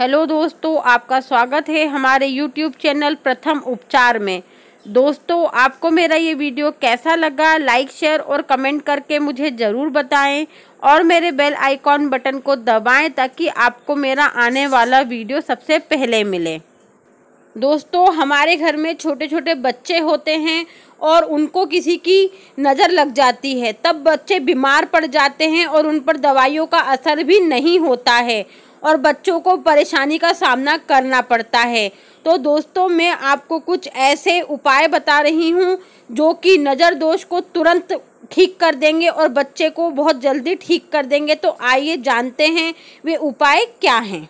hello दोस्तों आपका स्वागत है हमारे यूट्यूब चैनल प्रथम उपचार में दोस्तों आपको मेरा ये वीडियो कैसा लगा लाइक शेयर और कमेंट करके मुझे ज़रूर बताएं और मेरे बेल आइकॉन बटन को दबाएं ताकि आपको मेरा आने वाला वीडियो सबसे पहले मिले दोस्तों हमारे घर में छोटे छोटे बच्चे होते हैं और उनको किसी की नज़र लग जाती है तब बच्चे बीमार पड़ जाते हैं और उन पर दवाइयों का असर भी नहीं होता है और बच्चों को परेशानी का सामना करना पड़ता है तो दोस्तों मैं आपको कुछ ऐसे उपाय बता रही हूँ जो कि नज़र दोष को तुरंत ठीक कर देंगे और बच्चे को बहुत जल्दी ठीक कर देंगे तो आइए जानते हैं वे उपाय क्या हैं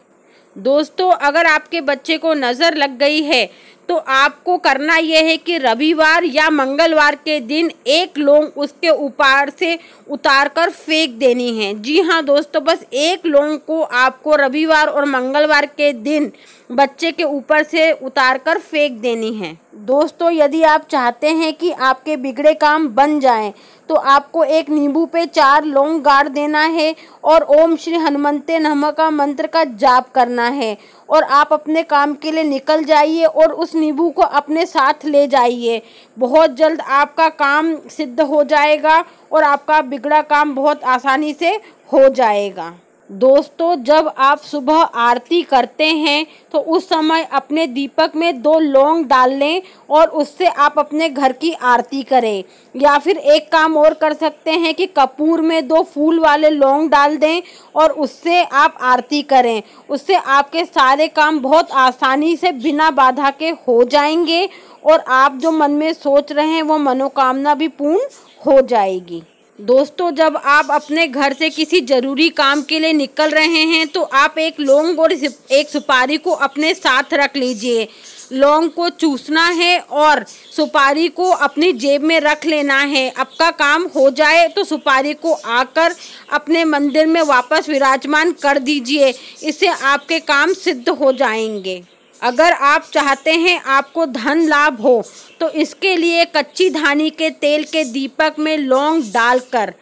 दोस्तों अगर आपके बच्चे को नज़र लग गई है तो आपको करना यह है कि रविवार या मंगलवार के दिन एक लौंग उसके ऊपर से उतार कर फेंक देनी है जी हाँ दोस्तों बस एक लौंग को आपको रविवार और मंगलवार के दिन बच्चे के ऊपर से उतार कर फेंक देनी है दोस्तों यदि आप चाहते हैं कि आपके बिगड़े काम बन जाएं तो आपको एक नींबू पे चार लौंग गाड़ देना है और ओम श्री हनुमंते नमः का मंत्र का जाप करना है और आप अपने काम के लिए निकल जाइए और उस नींबू को अपने साथ ले जाइए बहुत जल्द आपका काम सिद्ध हो जाएगा और आपका बिगड़ा काम बहुत आसानी से हो जाएगा दोस्तों जब आप सुबह आरती करते हैं तो उस समय अपने दीपक में दो लौंग डाल लें और उससे आप अपने घर की आरती करें या फिर एक काम और कर सकते हैं कि कपूर में दो फूल वाले लौंग डाल दें और उससे आप आरती करें उससे आपके सारे काम बहुत आसानी से बिना बाधा के हो जाएंगे और आप जो मन में सोच रहे हैं वो मनोकामना भी पूर्ण हो जाएगी दोस्तों जब आप अपने घर से किसी ज़रूरी काम के लिए निकल रहे हैं तो आप एक लौंग और एक सुपारी को अपने साथ रख लीजिए लौंग को चूसना है और सुपारी को अपनी जेब में रख लेना है आपका काम हो जाए तो सुपारी को आकर अपने मंदिर में वापस विराजमान कर दीजिए इससे आपके काम सिद्ध हो जाएंगे अगर आप चाहते हैं आपको धन लाभ हो तो इसके लिए कच्ची धानी के तेल के दीपक में लौंग डालकर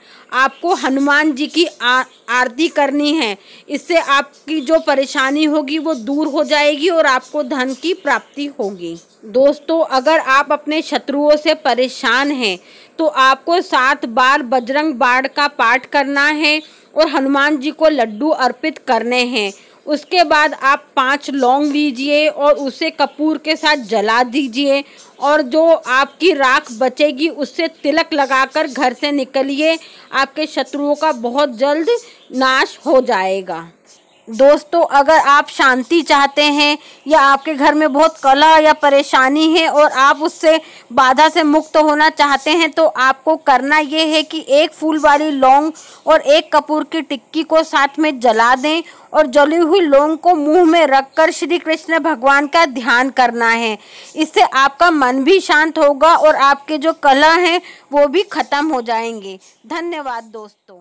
आपको हनुमान जी की आरती करनी है इससे आपकी जो परेशानी होगी वो दूर हो जाएगी और आपको धन की प्राप्ति होगी दोस्तों अगर आप अपने शत्रुओं से परेशान हैं तो आपको सात बार बजरंग बाढ़ का पाठ करना है और हनुमान जी को लड्डू अर्पित करने हैं उसके बाद आप पांच लौंग लीजिए और उसे कपूर के साथ जला दीजिए और जो आपकी राख बचेगी उससे तिलक लगाकर घर से निकलिए आपके शत्रुओं का बहुत जल्द नाश हो जाएगा दोस्तों अगर आप शांति चाहते हैं या आपके घर में बहुत कला या परेशानी है और आप उससे बाधा से मुक्त होना चाहते हैं तो आपको करना ये है कि एक फूल वाली लौंग और एक कपूर की टिक्की को साथ में जला दें और जली हुई लौंग को मुंह में रखकर श्री कृष्ण भगवान का ध्यान करना है इससे आपका मन भी शांत होगा और आपके जो कला हैं वो भी ख़त्म हो जाएंगे धन्यवाद दोस्तों